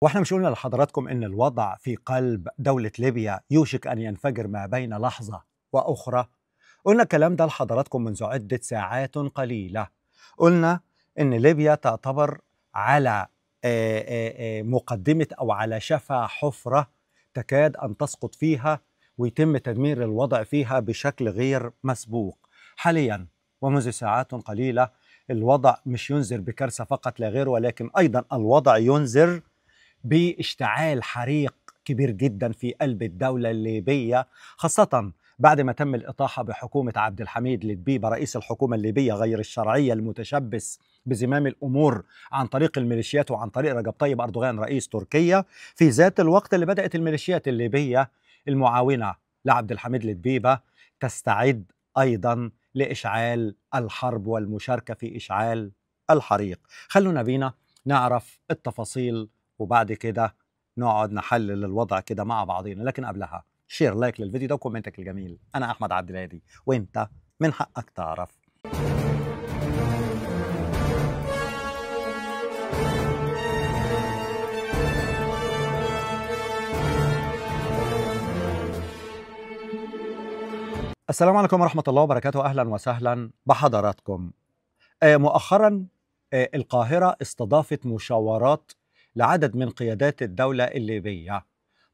واحنا مش قلنا لحضراتكم ان الوضع في قلب دولة ليبيا يوشك ان ينفجر ما بين لحظة واخرى قلنا الكلام ده لحضراتكم منذ عدة ساعات قليلة قلنا ان ليبيا تعتبر على مقدمة او على شفا حفرة تكاد ان تسقط فيها ويتم تدمير الوضع فيها بشكل غير مسبوق حاليا ومنذ ساعات قليلة الوضع مش ينذر بكارثة فقط لا غير ولكن أيضا الوضع ينذر باشتعال حريق كبير جدا في قلب الدولة الليبية خاصة بعد ما تم الإطاحة بحكومة عبد الحميد لدبيبة رئيس الحكومة الليبية غير الشرعية المتشبث بزمام الأمور عن طريق الميليشيات وعن طريق رجب طيب أردوغان رئيس تركيا في ذات الوقت اللي بدأت الميليشيات الليبية المعاونة لعبد الحميد لدبيبة تستعد أيضا لإشعال الحرب والمشاركة في إشعال الحريق خلونا بينا نعرف التفاصيل وبعد كده نقعد نحلل الوضع كده مع بعضينا لكن قبلها شير لايك للفيديو ده وكومنتك الجميل انا احمد عبد الهادي وانت من حقك تعرف السلام عليكم ورحمة الله وبركاته أهلا وسهلا بحضراتكم آه، مؤخرا آه، القاهرة استضافت مشاورات لعدد من قيادات الدولة الليبية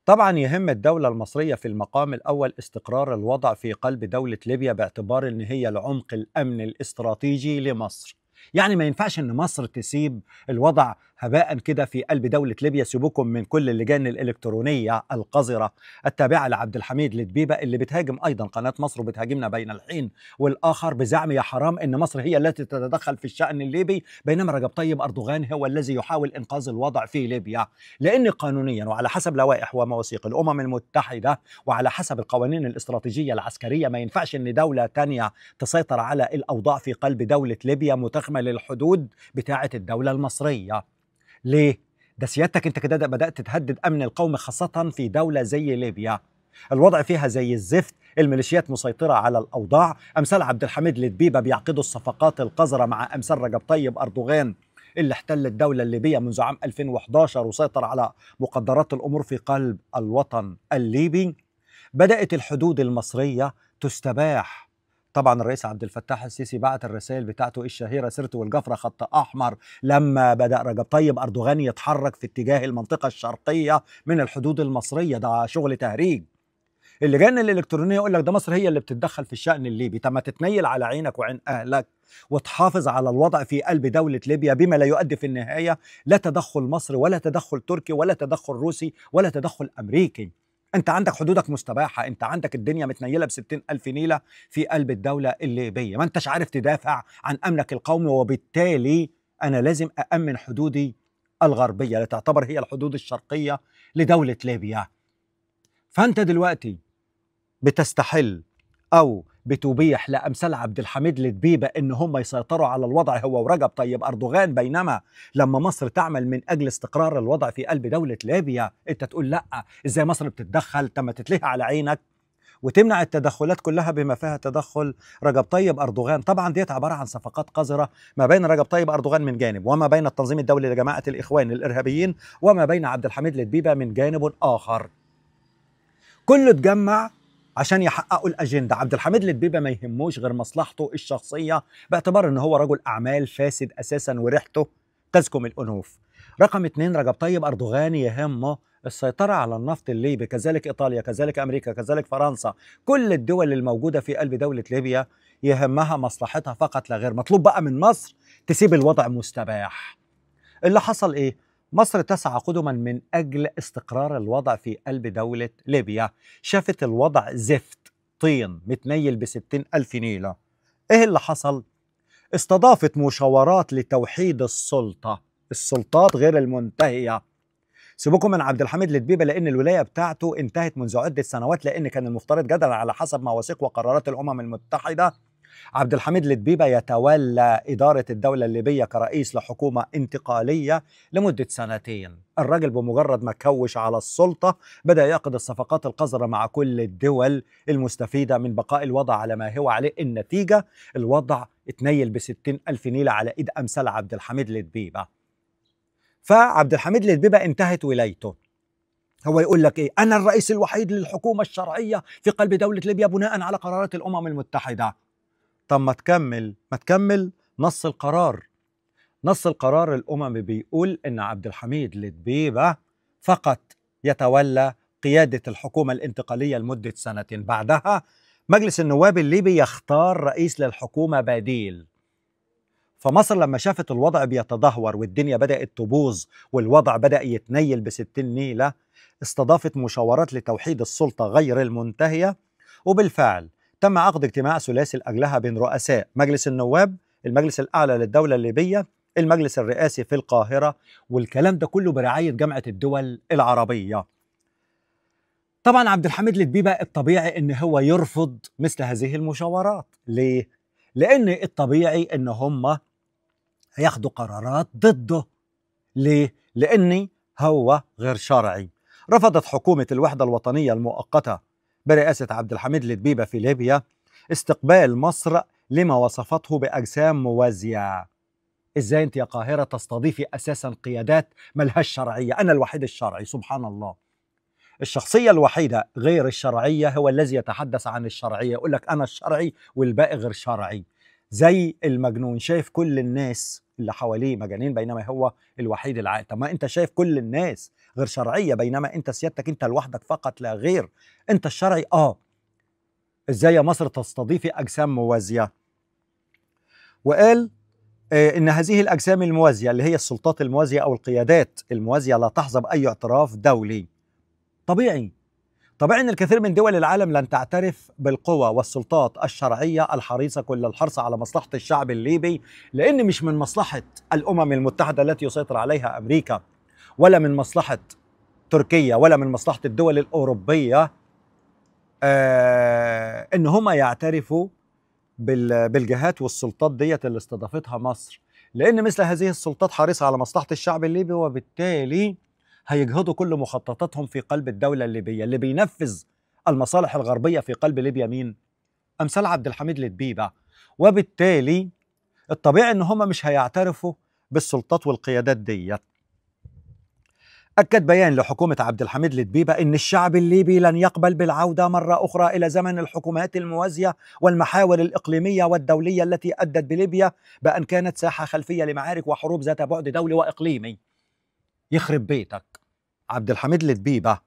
طبعا يهم الدولة المصرية في المقام الأول استقرار الوضع في قلب دولة ليبيا باعتبار أن هي العمق الأمن الاستراتيجي لمصر يعني ما ينفعش أن مصر تسيب الوضع هباء كده في قلب دولة ليبيا سيبوكم من كل اللجان الإلكترونية القذرة التابعة لعبد الحميد لدبيبة اللي بتهاجم أيضا قناة مصر وبتهاجمنا بين الحين والآخر بزعم يا حرام إن مصر هي التي تتدخل في الشأن الليبي بينما رجب طيب أردوغان هو الذي يحاول إنقاذ الوضع في ليبيا لأن قانونيا وعلى حسب لوائح ومواثيق الأمم المتحدة وعلى حسب القوانين الاستراتيجية العسكرية ما ينفعش إن دولة تانية تسيطر على الأوضاع في قلب دولة ليبيا متخمة للحدود بتاعة الدولة المصرية ليه؟ ده سيادتك انت كده بدات تهدد امن القوم خاصه في دوله زي ليبيا الوضع فيها زي الزفت الميليشيات مسيطرة على الأوضاع أمثال عبد الحميد لدبيبة بيعقدوا الصفقات القذرة مع أمثال رجب طيب أردوغان اللي احتل الدولة الليبية منذ عام 2011 وسيطر على مقدرات الأمور في قلب الوطن الليبي بدأت الحدود المصرية تستباح طبعا الرئيس عبد الفتاح السيسي بعت الرسائل بتاعته الشهيره سرت والجفره خط احمر لما بدا رجب طيب اردوغان يتحرك في اتجاه المنطقه الشرقيه من الحدود المصريه ده شغل تهريج اللجان الالكترونيه يقول لك ده مصر هي اللي بتتدخل في الشان الليبي طب ما تتنيل على عينك وعين اهلك وتحافظ على الوضع في قلب دوله ليبيا بما لا يؤدي في النهايه لا تدخل مصري ولا تدخل تركي ولا تدخل روسي ولا تدخل امريكي انت عندك حدودك مستباحه انت عندك الدنيا متنيله ب ألف نيله في قلب الدوله الليبيه ما انتش عارف تدافع عن امنك القومي وبالتالي انا لازم اامن حدودي الغربيه اللي تعتبر هي الحدود الشرقيه لدوله ليبيا فانت دلوقتي بتستحل او بتوبيح لأمثال عبد الحميد لدبيبة إن هم يسيطروا على الوضع هو ورجب طيب أردوغان بينما لما مصر تعمل من أجل استقرار الوضع في قلب دولة ليبيا أنت تقول لأ إزاي مصر بتتدخل تم تتلهي على عينك وتمنع التدخلات كلها بما فيها تدخل رجب طيب اردوغان طبعا ديت عباره عن صفقات قذره ما بين رجب طيب اردوغان من جانب وما بين التنظيم الدولي لجماعه الاخوان الارهابيين وما بين عبد الحميد لدبيبه من جانب اخر كله اتجمع عشان يحققوا الاجنده عبد الحميد الدبيبه ما يهموش غير مصلحته الشخصيه باعتبار ان هو رجل اعمال فاسد اساسا وريحته تزكم الانوف رقم اثنين رجب طيب اردوغان يهمه السيطرة على النفط الليبي كذلك إيطاليا كذلك أمريكا كذلك فرنسا كل الدول الموجودة في قلب دولة ليبيا يهمها مصلحتها فقط لا غير مطلوب بقى من مصر تسيب الوضع مستباح اللي حصل إيه؟ مصر تسعى قدما من أجل استقرار الوضع في قلب دولة ليبيا شافت الوضع زفت طين متنيل بستين ألف نيلة إيه اللي حصل؟ استضافت مشاورات لتوحيد السلطة السلطات غير المنتهية سيبكم من عبد الحميد لدبيبه لان الولايه بتاعته انتهت منذ عده سنوات لان كان المفترض جدلا على حسب مواثيق وقرارات الامم المتحده عبد الحميد لدبيبة يتولى إدارة الدولة الليبية كرئيس لحكومة انتقالية لمدة سنتين الراجل بمجرد ما كوش على السلطة بدأ يأخذ الصفقات القذرة مع كل الدول المستفيدة من بقاء الوضع على ما هو عليه النتيجة الوضع اتنيل بستين ألف نيلة على إيد أمثال عبد الحميد لدبيبة فعبد الحميد لدبيبة انتهت ولايته هو يقول لك ايه انا الرئيس الوحيد للحكومه الشرعيه في قلب دوله ليبيا بناء على قرارات الامم المتحده طب ما تكمل ما تكمل نص القرار نص القرار الأممي بيقول إن عبد الحميد لدبيبة فقط يتولى قيادة الحكومة الانتقالية لمدة سنة بعدها مجلس النواب الليبي يختار رئيس للحكومة بديل فمصر لما شافت الوضع بيتدهور والدنيا بدأت تبوظ والوضع بدأ يتنيل بستين نيلة استضافت مشاورات لتوحيد السلطة غير المنتهية وبالفعل تم عقد اجتماع ثلاثي لأجلها بين رؤساء مجلس النواب المجلس الأعلى للدولة الليبية المجلس الرئاسي في القاهرة والكلام ده كله برعاية جامعة الدول العربية طبعا عبد الحميد لتبيبه الطبيعي ان هو يرفض مثل هذه المشاورات ليه؟ لان الطبيعي ان هم هياخدوا قرارات ضده ليه؟ لان هو غير شرعي رفضت حكومة الوحدة الوطنية المؤقتة برئاسة عبد الحميد لدبيبة في ليبيا استقبال مصر لما وصفته بأجسام موازية إزاي أنت يا قاهرة تستضيفي أساسا قيادات ملهاش شرعية أنا الوحيد الشرعي سبحان الله الشخصية الوحيدة غير الشرعية هو الذي يتحدث عن الشرعية يقول لك أنا الشرعي والباقي غير شرعي زي المجنون شايف كل الناس اللي حواليه مجانين بينما هو الوحيد العاقل طب ما انت شايف كل الناس غير شرعيه بينما انت سيادتك انت لوحدك فقط لا غير انت الشرعي اه ازاي مصر تستضيف اجسام موازيه وقال آه، ان هذه الاجسام الموازيه اللي هي السلطات الموازيه او القيادات الموازيه لا تحظى باي اعتراف دولي طبيعي طبيعي أن الكثير من دول العالم لن تعترف بالقوى والسلطات الشرعية الحريصة كل الحرص على مصلحة الشعب الليبي لأن مش من مصلحة الأمم المتحدة التي يسيطر عليها أمريكا ولا من مصلحة تركيا ولا من مصلحة الدول الأوروبية آه، إن هما يعترفوا بالجهات والسلطات ديت اللي استضافتها مصر لأن مثل هذه السلطات حريصة على مصلحة الشعب الليبي وبالتالي هيجهضوا كل مخططاتهم في قلب الدولة الليبية اللي بينفذ المصالح الغربية في قلب ليبيا مين؟ أمثال عبد الحميد لدبيبة وبالتالي الطبيعي إن هم مش هيعترفوا بالسلطات والقيادات ديت أكد بيان لحكومة عبد الحميد لدبيبة إن الشعب الليبي لن يقبل بالعودة مرة أخرى إلى زمن الحكومات الموازية والمحاور الإقليمية والدولية التي أدت بليبيا بأن كانت ساحة خلفية لمعارك وحروب ذات بعد دولي وإقليمي يخرب بيتك عبد الحميد لدبيبة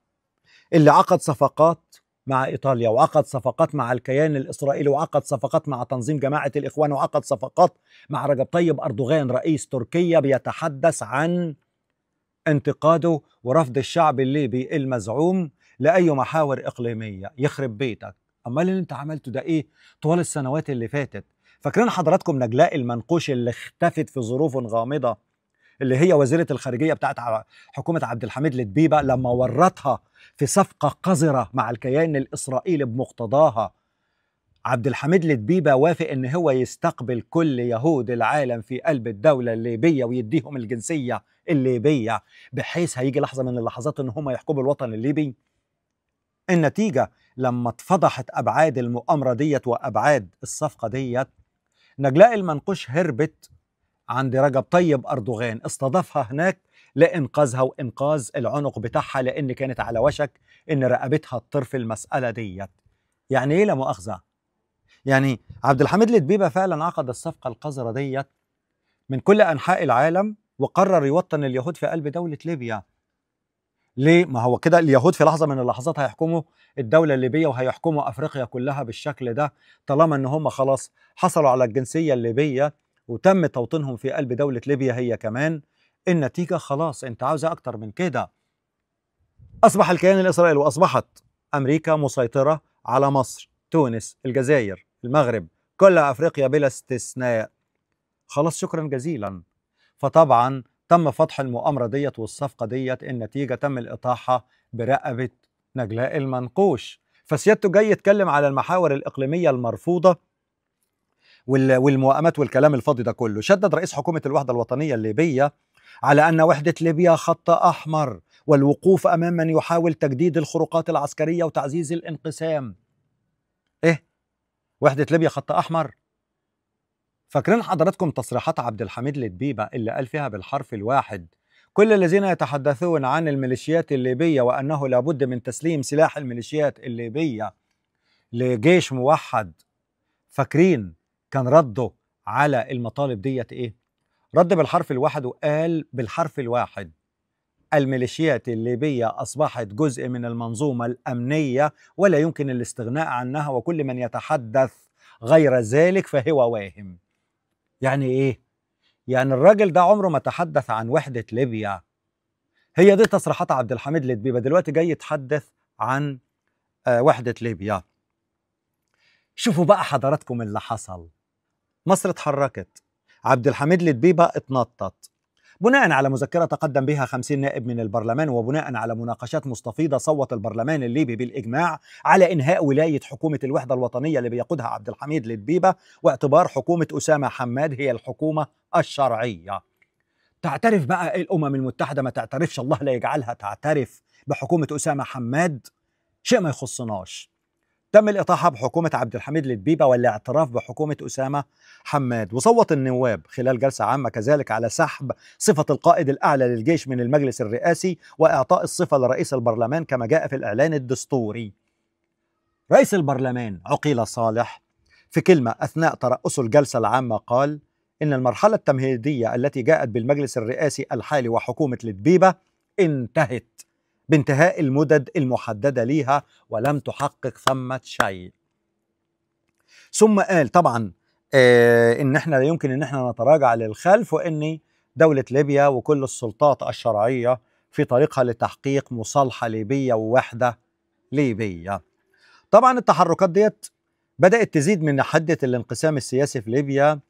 اللي عقد صفقات مع إيطاليا وعقد صفقات مع الكيان الإسرائيلي وعقد صفقات مع تنظيم جماعة الإخوان وعقد صفقات مع رجب طيب أردوغان رئيس تركيا بيتحدث عن انتقاده ورفض الشعب الليبي المزعوم لأي محاور إقليمية يخرب بيتك أمال اللي أنت عملته ده إيه طوال السنوات اللي فاتت فاكرين حضراتكم نجلاء المنقوش اللي اختفت في ظروف غامضة اللي هي وزيره الخارجيه بتاعت حكومه عبد الحميد لدبيبه لما ورطها في صفقه قذره مع الكيان الاسرائيلي بمقتضاها عبد الحميد لدبيبه وافق ان هو يستقبل كل يهود العالم في قلب الدوله الليبيه ويديهم الجنسيه الليبيه بحيث هيجي لحظه من اللحظات ان هم يحكموا الوطن الليبي النتيجه لما اتفضحت ابعاد المؤامره ديت وابعاد الصفقه ديت نجلاء المنقوش هربت عند رجب طيب أردوغان استضافها هناك لإنقاذها وإنقاذ العنق بتاعها لأن كانت على وشك إن رقبتها الطرف المسألة ديت يعني إيه لا مؤاخذة يعني عبد الحميد لدبيبة فعلا عقد الصفقة القذرة ديت من كل أنحاء العالم وقرر يوطن اليهود في قلب دولة ليبيا ليه؟ ما هو كده اليهود في لحظة من اللحظات هيحكموا الدولة الليبية وهيحكموا أفريقيا كلها بالشكل ده طالما إن هم خلاص حصلوا على الجنسية الليبية وتم توطينهم في قلب دولة ليبيا هي كمان النتيجة خلاص أنت عاوزة أكتر من كده أصبح الكيان الإسرائيلي وأصبحت أمريكا مسيطرة على مصر تونس الجزائر المغرب كل أفريقيا بلا استثناء خلاص شكرا جزيلا فطبعا تم فتح المؤامرة ديت والصفقة ديت النتيجة تم الإطاحة برقبة نجلاء المنقوش فسيادته جاي يتكلم على المحاور الإقليمية المرفوضة والموائمات والكلام الفاضي ده كله شدد رئيس حكومة الوحدة الوطنية الليبية على أن وحدة ليبيا خط أحمر والوقوف أمام من يحاول تجديد الخروقات العسكرية وتعزيز الانقسام إيه؟ وحدة ليبيا خط أحمر فاكرين حضراتكم تصريحات عبد الحميد لدبيبة اللي قال فيها بالحرف الواحد كل الذين يتحدثون عن الميليشيات الليبية وأنه لابد من تسليم سلاح الميليشيات الليبية لجيش موحد فاكرين كان رده على المطالب ديت ايه رد بالحرف الواحد وقال بالحرف الواحد الميليشيات الليبية أصبحت جزء من المنظومة الأمنية ولا يمكن الاستغناء عنها وكل من يتحدث غير ذلك فهو واهم يعني إيه؟ يعني الراجل ده عمره ما تحدث عن وحدة ليبيا هي دي تصريحات عبد الحميد لدبيبة دلوقتي جاي يتحدث عن آه، وحدة ليبيا شوفوا بقى حضراتكم اللي حصل مصر اتحركت عبد الحميد لدبيبة اتنطط بناء على مذكرة تقدم بها 50 نائب من البرلمان وبناء على مناقشات مستفيضة صوت البرلمان الليبي بالإجماع على إنهاء ولاية حكومة الوحدة الوطنية اللي بيقودها عبد الحميد لدبيبة واعتبار حكومة أسامة حماد هي الحكومة الشرعية تعترف بقى إيه الأمم المتحدة ما تعترفش الله لا يجعلها تعترف بحكومة أسامة حماد شيء ما يخصناش تم الإطاحة بحكومة عبد الحميد للبيبة والاعتراف بحكومة أسامة حماد وصوت النواب خلال جلسة عامة كذلك على سحب صفة القائد الأعلى للجيش من المجلس الرئاسي وإعطاء الصفة لرئيس البرلمان كما جاء في الإعلان الدستوري رئيس البرلمان عقيل صالح في كلمة أثناء ترأسه الجلسة العامة قال إن المرحلة التمهيدية التي جاءت بالمجلس الرئاسي الحالي وحكومة لدبيبة انتهت بانتهاء المدد المحدده ليها ولم تحقق ثمه شيء ثم قال طبعا آه ان احنا لا يمكن ان احنا نتراجع للخلف وان دوله ليبيا وكل السلطات الشرعيه في طريقها لتحقيق مصالحه ليبيه ووحده ليبيه طبعا التحركات ديت بدات تزيد من حده الانقسام السياسي في ليبيا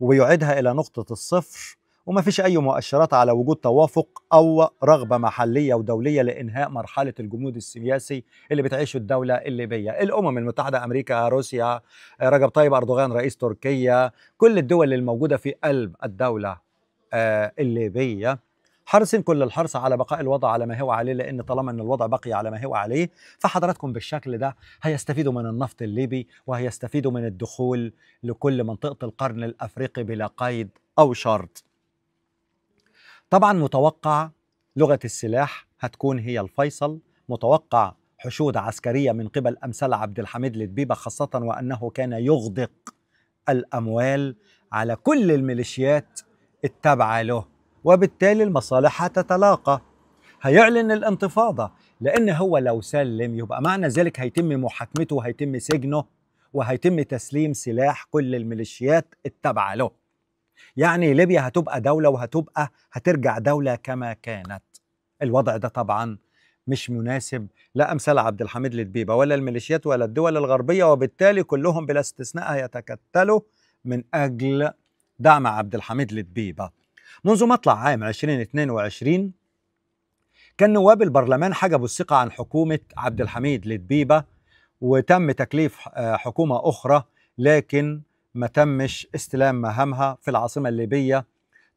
وبيعيدها الى نقطه الصفر وما فيش أي مؤشرات على وجود توافق أو رغبة محلية ودولية لإنهاء مرحلة الجمود السياسي اللي بتعيشه الدولة الليبية الأمم المتحدة أمريكا روسيا آه، رجب طيب أردوغان رئيس تركيا كل الدول الموجودة في قلب الدولة آه، الليبية حرصين كل الحرص على بقاء الوضع على ما هو عليه لان طالما ان الوضع بقي على ما هو عليه فحضراتكم بالشكل ده هيستفيدوا من النفط الليبي وهيستفيدوا من الدخول لكل منطقه القرن الافريقي بلا قيد او شرط طبعا متوقع لغة السلاح هتكون هي الفيصل متوقع حشود عسكرية من قبل أمثال عبد الحميد لدبيبة خاصة وأنه كان يغدق الأموال على كل الميليشيات التابعة له وبالتالي المصالح هتتلاقى هيعلن الانتفاضة لأن هو لو سلم يبقى معنى ذلك هيتم محاكمته وهيتم سجنه وهيتم تسليم سلاح كل الميليشيات التابعة له يعني ليبيا هتبقى دولة وهتبقى هترجع دولة كما كانت الوضع ده طبعا مش مناسب لا امثال عبد الحميد لدبيبه ولا الميليشيات ولا الدول الغربيه وبالتالي كلهم بلا استثناء هيتكتلوا من اجل دعم عبد الحميد لدبيبه. منذ مطلع عام 2022 كان نواب البرلمان حجبوا الثقه عن حكومه عبد الحميد لدبيبه وتم تكليف آه، حكومه اخرى لكن ما تمش استلام مهامها في العاصمة الليبية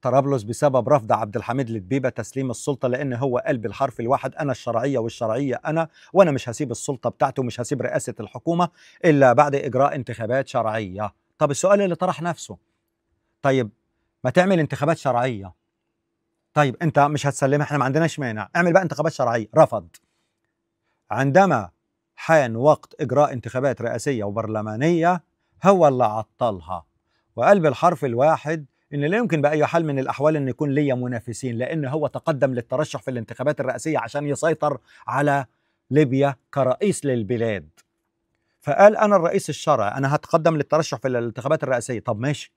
طرابلس بسبب رفض عبد الحميد لدبيبة تسليم السلطة لأن هو قال بالحرف الواحد أنا الشرعية والشرعية أنا وأنا مش هسيب السلطة بتاعتي ومش هسيب رئاسة الحكومة إلا بعد إجراء انتخابات شرعية طب السؤال اللي طرح نفسه طيب ما تعمل انتخابات شرعية طيب أنت مش هتسلمها إحنا ما عندناش مانع اعمل بقى انتخابات شرعية رفض عندما حان وقت إجراء انتخابات رئاسية وبرلمانية هو اللي عطلها وقال بالحرف الواحد ان لا يمكن باي حال من الاحوال ان يكون ليا منافسين لان هو تقدم للترشح في الانتخابات الرئاسيه عشان يسيطر على ليبيا كرئيس للبلاد فقال انا الرئيس الشرعي انا هتقدم للترشح في الانتخابات الرئاسيه طب ماشي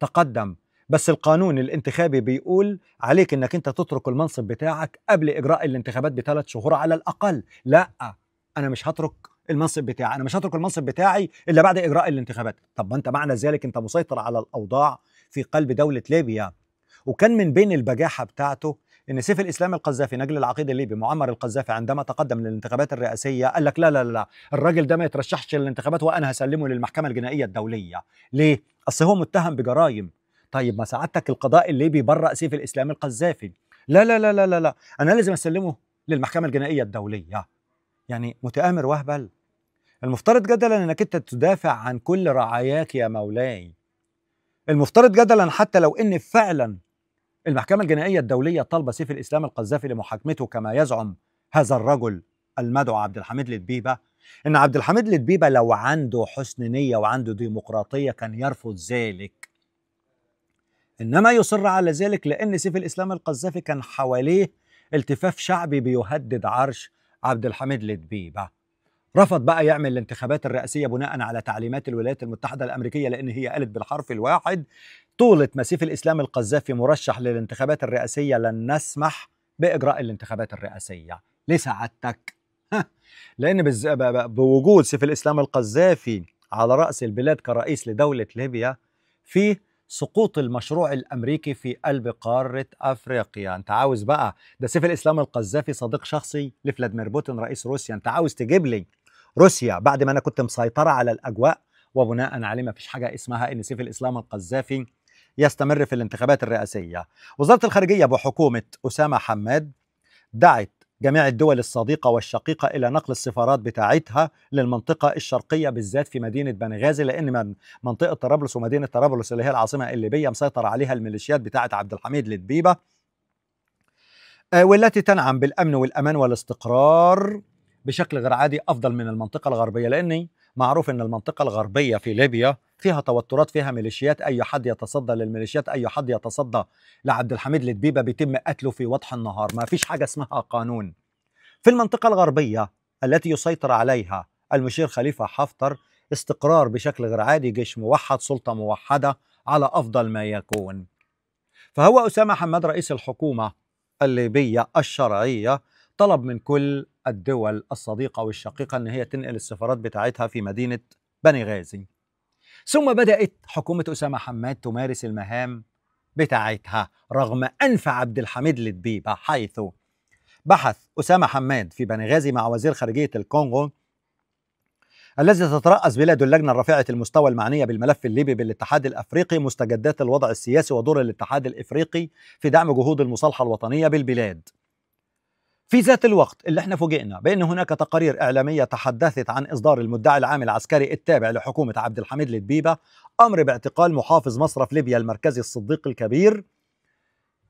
تقدم بس القانون الانتخابي بيقول عليك انك انت تترك المنصب بتاعك قبل اجراء الانتخابات بثلاث شهور على الاقل لا انا مش هترك المنصب بتاعي انا مش هترك المنصب بتاعي الا بعد اجراء الانتخابات طب ما انت معنى ذلك انت مسيطر على الاوضاع في قلب دوله ليبيا وكان من بين البجاحه بتاعته ان سيف الاسلام القذافي نجل العقيد الليبي معمر القذافي عندما تقدم للانتخابات الرئاسيه قال لك لا لا لا الراجل ده ما يترشحش للانتخابات وانا هسلمه للمحكمه الجنائيه الدوليه ليه اصل هو متهم بجرائم طيب ما سعادتك القضاء الليبي برأ سيف الاسلام القذافي لا لا لا لا لا انا لازم اسلمه للمحكمه الجنائيه الدوليه يعني متآمر وهبل المفترض جدلا انك انت تدافع عن كل رعاياك يا مولاي المفترض جدلا حتى لو ان فعلا المحكمة الجنائية الدولية طالبة سيف الإسلام القذافي لمحاكمته كما يزعم هذا الرجل المدعو عبد الحميد لدبيبة إن عبد الحميد لدبيبة لو عنده حسن نية وعنده ديمقراطية كان يرفض ذلك إنما يصر على ذلك لأن سيف الإسلام القذافي كان حواليه التفاف شعبي بيهدد عرش عبد الحميد لدبيبة رفض بقى يعمل الانتخابات الرئاسية بناء على تعليمات الولايات المتحدة الأمريكية لأن هي قالت بالحرف الواحد طولة مسيف الإسلام القذافي مرشح للانتخابات الرئاسية لن نسمح بإجراء الانتخابات الرئاسية لسعادتك لأن بز... بوجود سيف الإسلام القذافي على رأس البلاد كرئيس لدولة ليبيا فيه سقوط المشروع الامريكي في قلب قاره افريقيا انت عاوز بقى ده سيف الاسلام القذافي صديق شخصي لفلاديمير بوتين رئيس روسيا انت عاوز تجيب لي روسيا بعد ما انا كنت مسيطره على الاجواء وبناء عليه ما فيش حاجه اسمها ان سيف الاسلام القذافي يستمر في الانتخابات الرئاسيه وزاره الخارجيه بحكومه اسامه حماد دعت جميع الدول الصديقة والشقيقة إلى نقل السفارات بتاعتها للمنطقة الشرقية بالذات في مدينة بنغازي لأن من منطقة طرابلس ومدينة طرابلس اللي هي العاصمة الليبية مسيطر عليها الميليشيات بتاعة عبد الحميد لدبيبه آه، والتي تنعم بالأمن والأمان والاستقرار بشكل غير عادي أفضل من المنطقة الغربية لأن معروف أن المنطقة الغربية في ليبيا فيها توترات فيها ميليشيات أي حد يتصدى للميليشيات أي حد يتصدى لعبد الحميد لدبيبه بيتم قتله في وضح النهار ما فيش حاجة اسمها قانون في المنطقة الغربية التي يسيطر عليها المشير خليفة حفتر استقرار بشكل غير عادي جيش موحد سلطة موحدة على أفضل ما يكون فهو أسامة حماد رئيس الحكومة الليبية الشرعية طلب من كل الدول الصديقة والشقيقة أن هي تنقل السفارات بتاعتها في مدينة بني غازي ثم بدأت حكومة أسامة حماد تمارس المهام بتاعتها رغم أنف عبد الحميد للدبيبة حيث بحث أسامة حماد في بني غازي مع وزير خارجية الكونغو الذي تترأس بلاد اللجنة الرفيعة المستوى المعنية بالملف الليبي بالاتحاد الأفريقي مستجدات الوضع السياسي ودور الاتحاد الإفريقي في دعم جهود المصالحة الوطنية بالبلاد في ذات الوقت اللي احنا فوجئنا بأن هناك تقارير إعلامية تحدثت عن إصدار المدعي العام العسكري التابع لحكومة عبد الحميد للبيبة أمر باعتقال محافظ مصرف ليبيا المركزي الصديق الكبير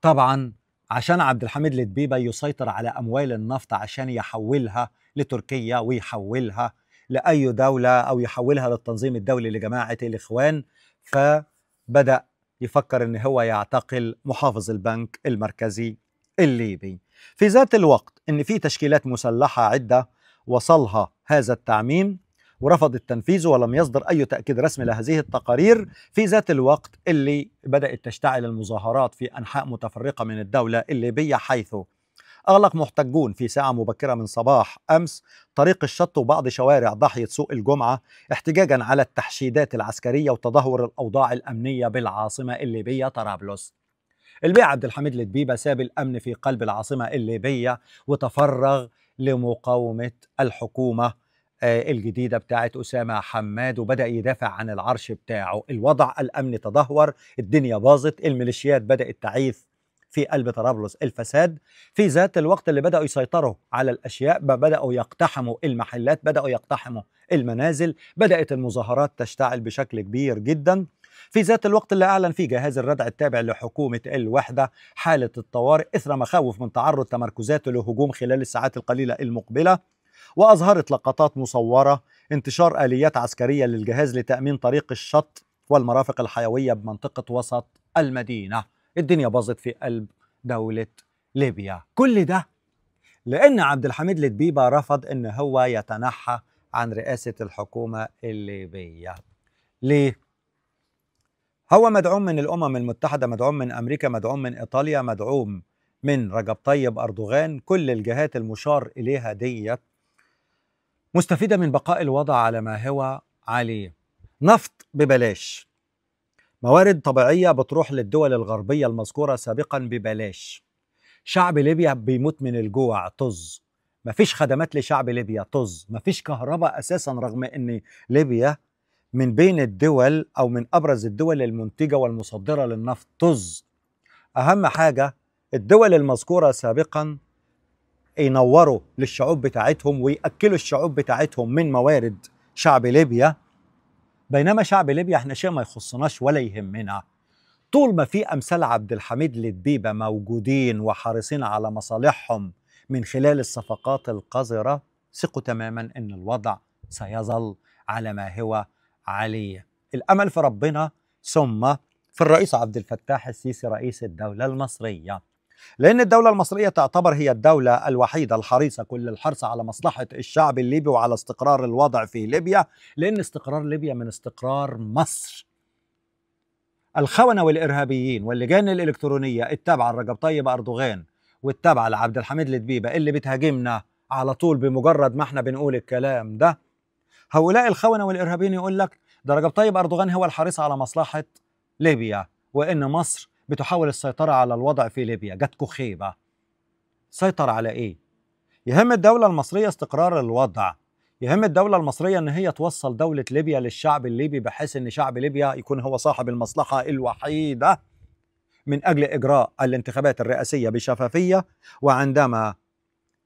طبعا عشان عبد الحميد للبيبة يسيطر على أموال النفط عشان يحولها لتركيا ويحولها لأي دولة أو يحولها للتنظيم الدولي لجماعة الإخوان فبدأ يفكر أن هو يعتقل محافظ البنك المركزي الليبي في ذات الوقت ان في تشكيلات مسلحه عده وصلها هذا التعميم ورفضت تنفيذه ولم يصدر اي تاكيد رسمي لهذه التقارير في ذات الوقت اللي بدات تشتعل المظاهرات في انحاء متفرقه من الدوله الليبيه حيث أغلق محتجون في ساعة مبكرة من صباح أمس طريق الشط وبعض شوارع ضاحية سوق الجمعة احتجاجا على التحشيدات العسكرية وتدهور الأوضاع الأمنية بالعاصمة الليبية طرابلس البيع عبد الحميد لدبيبة ساب الامن في قلب العاصمه الليبيه وتفرغ لمقاومه الحكومه آه، الجديده بتاعت اسامه حماد وبدا يدافع عن العرش بتاعه الوضع الامني تدهور الدنيا باظت الميليشيات بدات تعيث في قلب طرابلس الفساد في ذات الوقت اللي بدأوا يسيطروا على الأشياء بدأوا يقتحموا المحلات بدأوا يقتحموا المنازل بدأت المظاهرات تشتعل بشكل كبير جدا في ذات الوقت اللي أعلن فيه جهاز الردع التابع لحكومة الوحدة حالة الطوارئ إثر مخاوف من تعرض تمركزاته لهجوم خلال الساعات القليلة المقبلة وأظهرت لقطات مصورة انتشار آليات عسكرية للجهاز لتأمين طريق الشط والمرافق الحيوية بمنطقة وسط المدينة الدنيا باظت في قلب دولة ليبيا كل ده لأن عبد الحميد لدبيبة رفض أن هو يتنحى عن رئاسة الحكومة الليبية ليه؟ هو مدعوم من الامم المتحده مدعوم من امريكا مدعوم من ايطاليا مدعوم من رجب طيب اردوغان كل الجهات المشار اليها ديت مستفيده من بقاء الوضع على ما هو عليه نفط ببلاش موارد طبيعيه بتروح للدول الغربيه المذكوره سابقا ببلاش شعب ليبيا بيموت من الجوع طز مفيش خدمات لشعب ليبيا طز مفيش كهرباء اساسا رغم ان ليبيا من بين الدول أو من أبرز الدول المنتجة والمصدرة للنفط طز أهم حاجة الدول المذكورة سابقا ينوروا للشعوب بتاعتهم ويأكلوا الشعوب بتاعتهم من موارد شعب ليبيا بينما شعب ليبيا احنا شيء ما يخصناش ولا يهمنا طول ما في أمثال عبد الحميد للديبة موجودين وحريصين على مصالحهم من خلال الصفقات القذرة ثقوا تماما أن الوضع سيظل على ما هو عالية الأمل في ربنا ثم في الرئيس عبد الفتاح السيسي رئيس الدولة المصرية لأن الدولة المصرية تعتبر هي الدولة الوحيدة الحريصة كل الحرص على مصلحة الشعب الليبي وعلى استقرار الوضع في ليبيا لأن استقرار ليبيا من استقرار مصر الخونة والإرهابيين واللجان الإلكترونية التابعة لرجب طيب أردوغان والتابعة لعبد الحميد لدبيبة اللي بتهاجمنا على طول بمجرد ما احنا بنقول الكلام ده هؤلاء الخونة والإرهابيين يقول لك ده رجب طيب أردوغان هو الحريص على مصلحة ليبيا وإن مصر بتحاول السيطرة على الوضع في ليبيا جاتكو خيبة سيطر على إيه؟ يهم الدولة المصرية استقرار الوضع يهم الدولة المصرية إن هي توصل دولة ليبيا للشعب الليبي بحيث إن شعب ليبيا يكون هو صاحب المصلحة الوحيدة من أجل إجراء الانتخابات الرئاسية بشفافية وعندما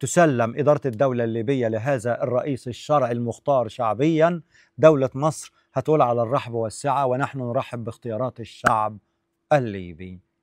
تسلم إدارة الدولة الليبية لهذا الرئيس الشرعي المختار شعبيا دولة مصر هتقول على الرحب والسعة ونحن نرحب باختيارات الشعب الليبي